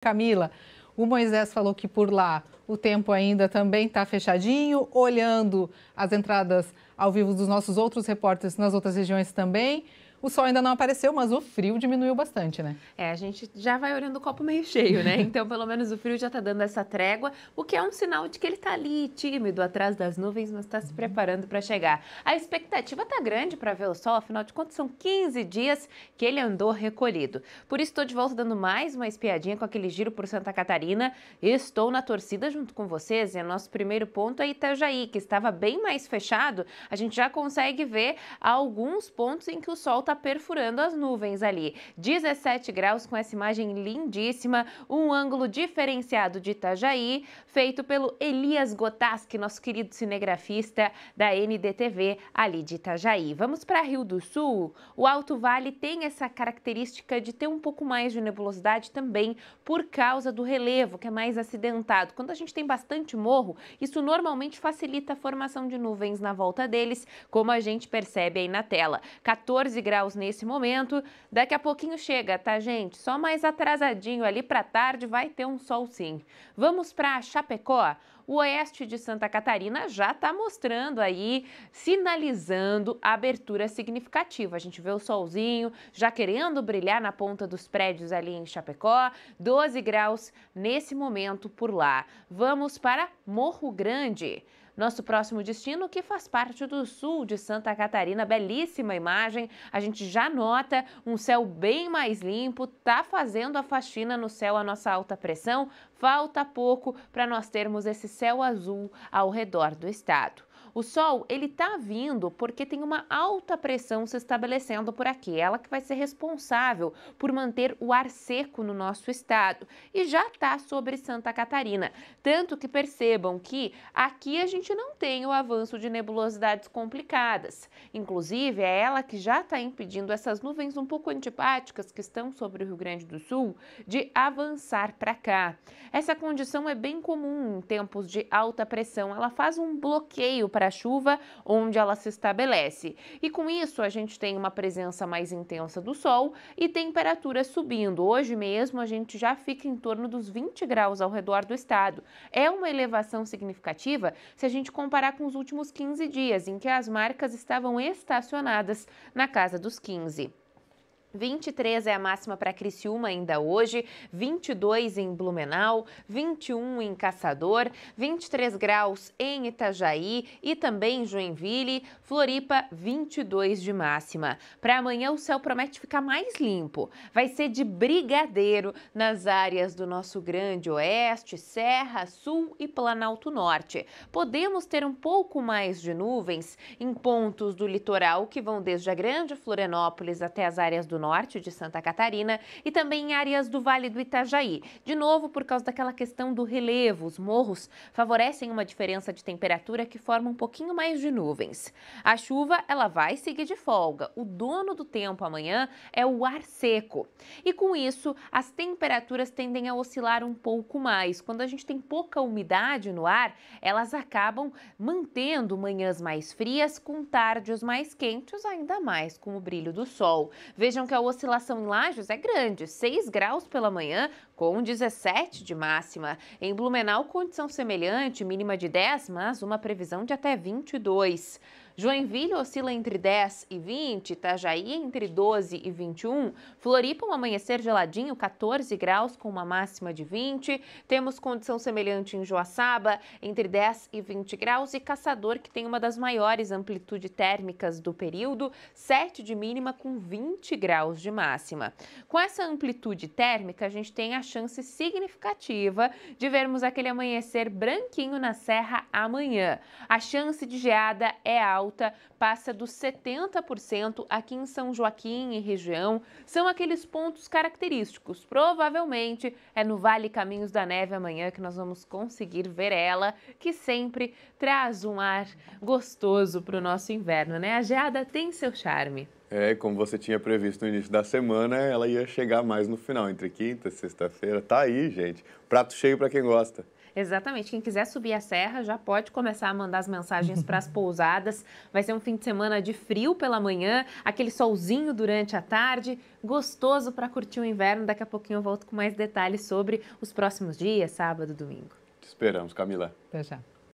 Camila, o Moisés falou que por lá o tempo ainda também está fechadinho, olhando as entradas ao vivo dos nossos outros repórteres nas outras regiões também. O sol ainda não apareceu, mas o frio diminuiu bastante, né? É, a gente já vai olhando o copo meio cheio, né? Então, pelo menos o frio já tá dando essa trégua, o que é um sinal de que ele tá ali, tímido, atrás das nuvens, mas tá se uhum. preparando para chegar. A expectativa tá grande para ver o sol, afinal de contas, são 15 dias que ele andou recolhido. Por isso, estou de volta dando mais uma espiadinha com aquele giro por Santa Catarina. Estou na torcida junto com vocês, e é nosso primeiro ponto aí, Itajaí, que estava bem mais fechado. A gente já consegue ver alguns pontos em que o sol tá Tá perfurando as nuvens ali. 17 graus com essa imagem lindíssima, um ângulo diferenciado de Itajaí, feito pelo Elias Gotaski, nosso querido cinegrafista da NDTV ali de Itajaí. Vamos para Rio do Sul. O Alto Vale tem essa característica de ter um pouco mais de nebulosidade também por causa do relevo, que é mais acidentado. Quando a gente tem bastante morro, isso normalmente facilita a formação de nuvens na volta deles, como a gente percebe aí na tela. 14 graus graus nesse momento. Daqui a pouquinho chega, tá, gente? Só mais atrasadinho ali para tarde vai ter um sol sim. Vamos para Chapecó. O oeste de Santa Catarina já está mostrando aí, sinalizando a abertura significativa. A gente vê o solzinho já querendo brilhar na ponta dos prédios ali em Chapecó, 12 graus nesse momento por lá. Vamos para Morro Grande. Nosso próximo destino, que faz parte do sul de Santa Catarina, belíssima imagem. A gente já nota um céu bem mais limpo, tá fazendo a faxina no céu a nossa alta pressão. Falta pouco para nós termos esse céu azul ao redor do estado. O Sol, ele tá vindo porque tem uma alta pressão se estabelecendo por aqui, ela que vai ser responsável por manter o ar seco no nosso estado e já tá sobre Santa Catarina. Tanto que percebam que aqui a gente não tem o avanço de nebulosidades complicadas. Inclusive, é ela que já está impedindo essas nuvens um pouco antipáticas que estão sobre o Rio Grande do Sul de avançar para cá. Essa condição é bem comum em tempos de alta pressão, ela faz um bloqueio para para-chuva onde ela se estabelece. E com isso, a gente tem uma presença mais intensa do sol e temperatura subindo. Hoje mesmo, a gente já fica em torno dos 20 graus ao redor do estado. É uma elevação significativa se a gente comparar com os últimos 15 dias, em que as marcas estavam estacionadas na casa dos 15. 23 é a máxima para Criciúma ainda hoje, 22 em Blumenau, 21 em Caçador, 23 graus em Itajaí e também Joinville, Floripa 22 de máxima. Para amanhã o céu promete ficar mais limpo. Vai ser de brigadeiro nas áreas do nosso Grande Oeste, Serra, Sul e Planalto Norte. Podemos ter um pouco mais de nuvens em pontos do litoral que vão desde a Grande Florianópolis até as áreas do Norte de Santa Catarina e também em áreas do Vale do Itajaí. De novo, por causa daquela questão do relevo, os morros favorecem uma diferença de temperatura que forma um pouquinho mais de nuvens. A chuva, ela vai seguir de folga. O dono do tempo amanhã é o ar seco. E com isso, as temperaturas tendem a oscilar um pouco mais. Quando a gente tem pouca umidade no ar, elas acabam mantendo manhãs mais frias com tardes mais quentes, ainda mais com o brilho do sol. Vejam que a oscilação em Lajes é grande, 6 graus pela manhã com 17 de máxima. Em Blumenau, condição semelhante, mínima de 10, mas uma previsão de até 22. Joinville oscila entre 10 e 20, Itajaí entre 12 e 21, Floripa um amanhecer geladinho, 14 graus com uma máxima de 20, temos condição semelhante em Joaçaba, entre 10 e 20 graus e Caçador, que tem uma das maiores amplitude térmicas do período, 7 de mínima com 20 graus de máxima. Com essa amplitude térmica, a gente tem a chance significativa de vermos aquele amanhecer branquinho na serra amanhã. A chance de geada é alta alta passa dos 70% aqui em São Joaquim e região. São aqueles pontos característicos. Provavelmente é no Vale Caminhos da Neve amanhã que nós vamos conseguir ver ela, que sempre traz um ar gostoso para o nosso inverno, né? A geada tem seu charme. É, como você tinha previsto no início da semana, ela ia chegar mais no final, entre quinta e sexta-feira. Tá aí, gente. Prato cheio para quem gosta. Exatamente. Quem quiser subir a serra já pode começar a mandar as mensagens para as pousadas. Vai ser um fim de semana de frio pela manhã, aquele solzinho durante a tarde, gostoso para curtir o inverno. Daqui a pouquinho eu volto com mais detalhes sobre os próximos dias, sábado, domingo. Te esperamos, Camila. Até já.